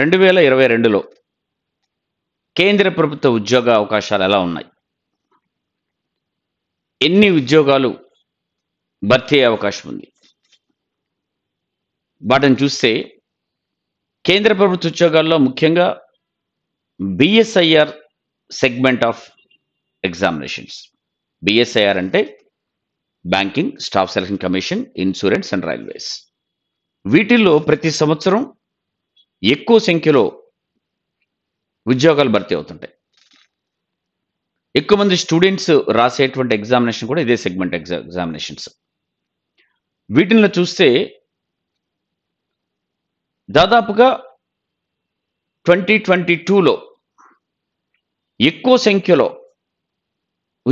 రెండు వేల ఇరవై రెండులో కేంద్ర ప్రభుత్వ ఉద్యోగ అవకాశాలు ఎలా ఉన్నాయి ఎన్ని ఉద్యోగాలు భర్తీ అయ్యే అవకాశం ఉంది వాటిని చూస్తే కేంద్ర ప్రభుత్వ ఉద్యోగాల్లో ముఖ్యంగా BSIR segment of examinations BSIR అంటే banking staff selection commission insurance and railways వీటిల్లో ప్రతి సంవత్సరం ఎక్కువ సంఖ్యలో ఉద్యోగాలు భర్తీ అవుతుంటాయి ఎక్కువ మంది స్టూడెంట్స్ రాసేటువంటి ఎగ్జామినేషన్ కూడా ఇదే సెగ్మెంట్ ఎగ్జా ఎగ్జామినేషన్స్ వీటిలో చూస్తే దాదాపుగా ట్వంటీ ట్వంటీ టూలో ఎక్కువ సంఖ్యలో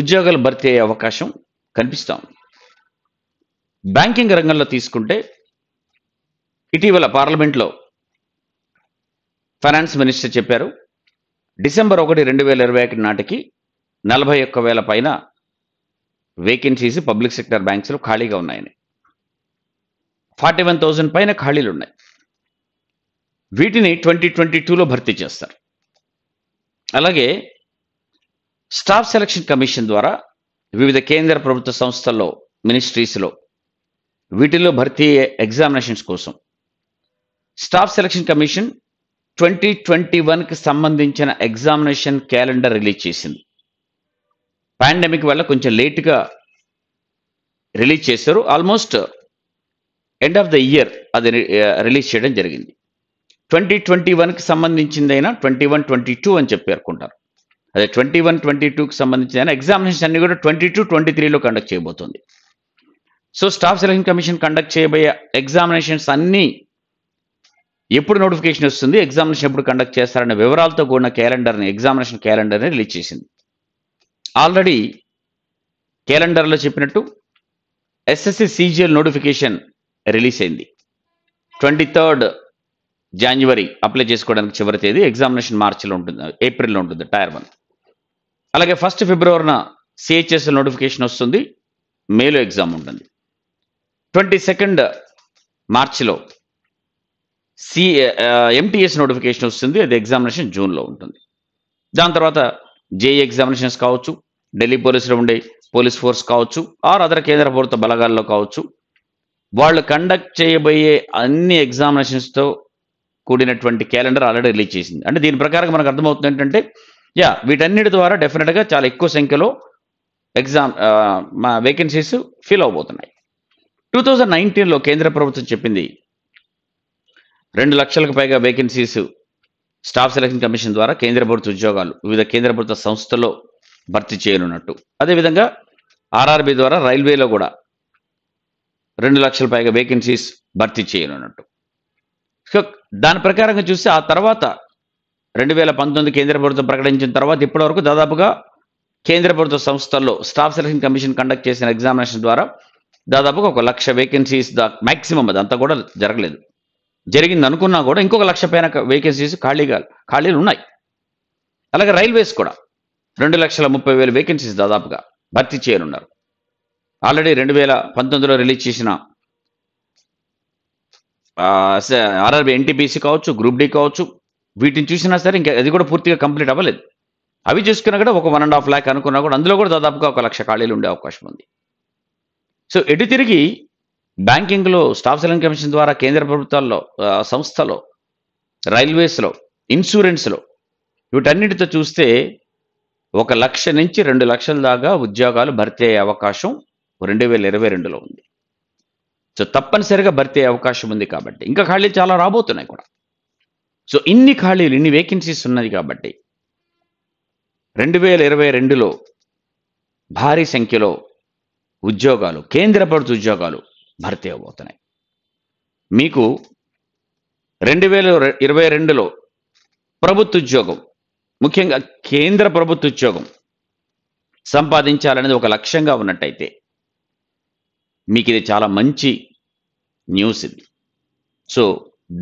ఉద్యోగాలు భర్తీ అయ్యే అవకాశం కనిపిస్తూ ఉంది బ్యాంకింగ్ రంగంలో తీసుకుంటే ఇటీవల పార్లమెంట్లో ఫైనాన్స్ మినిస్టర్ చెప్పారు డిసెంబర్ ఒకటి రెండు వేల ఇరవై ఒకటి నాటికి నలభై ఒక్క వేల పైన వేకెన్సీస్ పబ్లిక్ సెక్టర్ బ్యాంక్స్లో ఖాళీగా ఉన్నాయని ఫార్టీ వన్ థౌజండ్ పైన ఖాళీలు ఉన్నాయి వీటిని ట్వంటీ ట్వంటీ టూలో భర్తీ చేస్తారు అలాగే స్టాఫ్ సెలక్షన్ కమిషన్ ద్వారా వివిధ కేంద్ర ప్రభుత్వ సంస్థల్లో మినిస్ట్రీస్లో వీటిలో భర్తీ ఎగ్జామినేషన్స్ కోసం staff selection commission twenty twenty వన్కి సంబంధించిన ఎగ్జామినేషన్ క్యాలెండర్ రిలీజ్ చేసింది పాండమిక్ వల్ల కొంచెం లేట్గా రిలీజ్ చేశారు almost end of the year అది రిలీజ్ చేయడం జరిగింది ట్వంటీ ట్వంటీ వన్కి సంబంధించిందైనా ట్వంటీ వన్ ట్వంటీ టూ అని చెప్పి పేర్కొంటారు అదే ట్వంటీ వన్ ట్వంటీ టూకి సంబంధించిన ఎగ్జామినేషన్ అన్ని కూడా ట్వంటీ టూ ట్వంటీ త్రీలో కండక్ట్ చేయబోతుంది so staff selection commission conduct చేయబోయే ఎగ్జామినేషన్స్ అన్నీ ఎప్పుడు నోటిఫికేషన్ వస్తుంది ఎగ్జామినేషన్ ఎప్పుడు కండక్ట్ చేస్తారనే వివరాలతో కూడిన క్యాలెండర్ని ఎగ్జామినేషన్ క్యాలెండర్ని రిలీజ్ చేసింది ఆల్రెడీ క్యాలెండర్లో చెప్పినట్టు ఎస్ఎస్సి సీజీఎల్ నోటిఫికేషన్ రిలీజ్ అయింది ట్వంటీ థర్డ్ జాన్యువరి అప్లై చేసుకోవడానికి చివరి తేదీ ఎగ్జామినేషన్ మార్చిలో ఉంటుంది ఏప్రిల్లో ఉంటుంది టైర్ వన్ అలాగే ఫస్ట్ ఫిబ్రవరిన సిహెచ్ఎస్ నోటిఫికేషన్ వస్తుంది మేలో ఎగ్జామ్ ఉంటుంది ట్వంటీ సెకండ్ మార్చిలో సి ఎంటీఎస్ నోటిఫికేషన్ వస్తుంది అది ఎగ్జామినేషన్ జూన్లో ఉంటుంది దాని తర్వాత జేఈ ఎగ్జామినేషన్స్ e కావచ్చు ఢిల్లీ పోలీసులో ఉండే పోలీస్ ఫోర్స్ కావచ్చు ఆర్ అదర్ కేంద్ర ప్రభుత్వ బలగాల్లో కావచ్చు వాళ్ళు కండక్ట్ చేయబోయే అన్ని ఎగ్జామినేషన్స్తో కూడినటువంటి క్యాలెండర్ ఆల్రెడీ రిలీజ్ చేసింది అంటే దీని ప్రకారం మనకు అర్థమవుతుంది ఏంటంటే యా వీటన్నిటి ద్వారా డెఫినెట్గా చాలా ఎక్కువ సంఖ్యలో ఎగ్జామ్ మా వేకెన్సీస్ ఫిల్ అవబోతున్నాయి టూ థౌజండ్ నైన్టీన్లో కేంద్ర ప్రభుత్వం చెప్పింది రెండు లక్షలకు పైగా వేకెన్సీస్ స్టాఫ్ సెలక్షన్ కమిషన్ ద్వారా కేంద్ర ప్రభుత్వ ఉద్యోగాలు వివిధ కేంద్ర ప్రభుత్వ సంస్థల్లో భర్తీ చేయనున్నట్టు అదేవిధంగా ఆర్ఆర్బీ ద్వారా రైల్వేలో కూడా రెండు లక్షల పైగా వేకెన్సీస్ భర్తీ చేయనున్నట్టు సో దాని ప్రకారంగా చూస్తే ఆ తర్వాత రెండు వేల పంతొమ్మిది కేంద్ర ప్రభుత్వం ప్రకటించిన తర్వాత ఇప్పటివరకు దాదాపుగా కేంద్ర ప్రభుత్వ సంస్థల్లో స్టాఫ్ సెలక్షన్ కమిషన్ కండక్ట్ చేసిన ఎగ్జామినేషన్ ద్వారా దాదాపుగా ఒక లక్ష వేకెన్సీస్ దా మ్యాక్సిమం అది అంతా కూడా జరగలేదు జరిగింది అనుకున్నా కూడా ఇంకొక లక్ష పైన వేకెన్సీస్ ఖాళీగా ఖాళీలు ఉన్నాయి అలాగే రైల్వేస్ కూడా రెండు లక్షల ముప్పై వేల వేకెన్సీస్ దాదాపుగా భర్తీ చేయనున్నారు ఆల్రెడీ రెండు వేల పంతొమ్మిదిలో రిలీజ్ చేసిన ఆర్ఆర్బి ఎన్టీపీసీ కావచ్చు గ్రూప్ డి కావచ్చు వీటిని చూసినా సరే ఇంకా అది కూడా పూర్తిగా కంప్లీట్ అవ్వలేదు అవి చూసుకున్నా కూడా ఒక వన్ అండ్ హాఫ్ ల్యాక్ అనుకున్నా కూడా అందులో కూడా దాదాపుగా ఒక లక్ష ఖాళీలు ఉండే అవకాశం ఉంది సో ఎటు తిరిగి బ్యాంకింగ్లో స్టాఫ్ సెలెన్ కమిషన్ ద్వారా కేంద్ర ప్రభుత్వాల్లో సంస్థలో రైల్వేస్లో ఇన్సూరెన్స్లో వీటన్నిటితో చూస్తే ఒక లక్ష నుంచి రెండు లక్షల దాకా ఉద్యోగాలు భర్తీ అయ్యే అవకాశం రెండు వేల ఇరవై రెండులో ఉంది సో తప్పనిసరిగా భర్తీ అయ్యే అవకాశం ఉంది కాబట్టి ఇంకా ఖాళీలు చాలా రాబోతున్నాయి కూడా సో ఇన్ని ఖాళీలు ఇన్ని వేకెన్సీస్ ఉన్నది కాబట్టి రెండు వేల ఇరవై రెండులో భారీ సంఖ్యలో ఉద్యోగాలు కేంద్ర ప్రభుత్వ ఉద్యోగాలు భర్తీ అవబోతున్నాయి మీకు రెండు వేల ఇరవై రెండులో ప్రభుత్వ ఉద్యోగం ముఖ్యంగా కేంద్ర ప్రభుత్వ ఉద్యోగం సంపాదించాలనేది ఒక లక్ష్యంగా ఉన్నట్టయితే మీకు ఇది చాలా మంచి న్యూస్ ఇది సో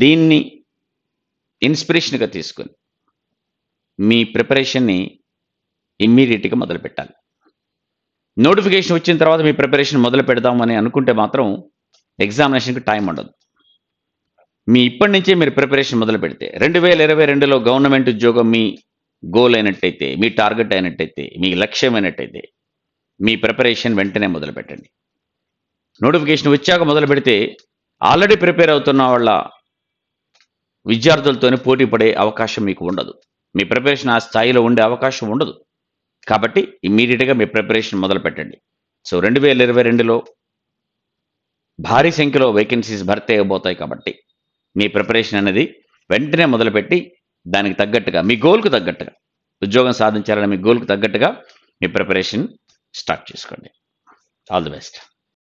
దీన్ని ఇన్స్పిరేషన్గా తీసుకొని మీ ప్రిపరేషన్ని ఇమ్మీడియట్గా మొదలుపెట్టాలి నోటిఫికేషన్ వచ్చిన తర్వాత మీ ప్రిపరేషన్ మొదలు పెడదామని అనుకుంటే మాత్రం ఎగ్జామినేషన్కి టైం ఉండదు మీ ఇప్పటి నుంచే మీరు ప్రిపరేషన్ మొదలు పెడితే రెండు వేల ఇరవై రెండులో గవర్నమెంట్ ఉద్యోగం మీ గోల్ అయినట్టయితే మీ టార్గెట్ అయినట్టయితే మీ లక్ష్యం అయినట్టయితే మీ ప్రిపరేషన్ వెంటనే మొదలు పెట్టండి నోటిఫికేషన్ వచ్చాక మొదలు పెడితే ఆల్రెడీ ప్రిపేర్ అవుతున్న వాళ్ళ విద్యార్థులతోనే పోటీ పడే అవకాశం మీకు ఉండదు మీ ప్రిపరేషన్ ఆ స్థాయిలో ఉండే అవకాశం ఉండదు కాబట్టి ఇమ్మీడియట్గా మీ ప్రిపరేషన్ మొదలు పెట్టండి సో రెండు వేల ఇరవై రెండులో భారీ సంఖ్యలో వేకెన్సీస్ భర్తీ అయిపోతాయి కాబట్టి మీ ప్రిపరేషన్ అనేది వెంటనే మొదలుపెట్టి దానికి తగ్గట్టుగా మీ గోల్కు తగ్గట్టుగా ఉద్యోగం సాధించాలని మీ గోల్కు తగ్గట్టుగా మీ ప్రిపరేషన్ స్టార్ట్ చేసుకోండి ఆల్ ది బెస్ట్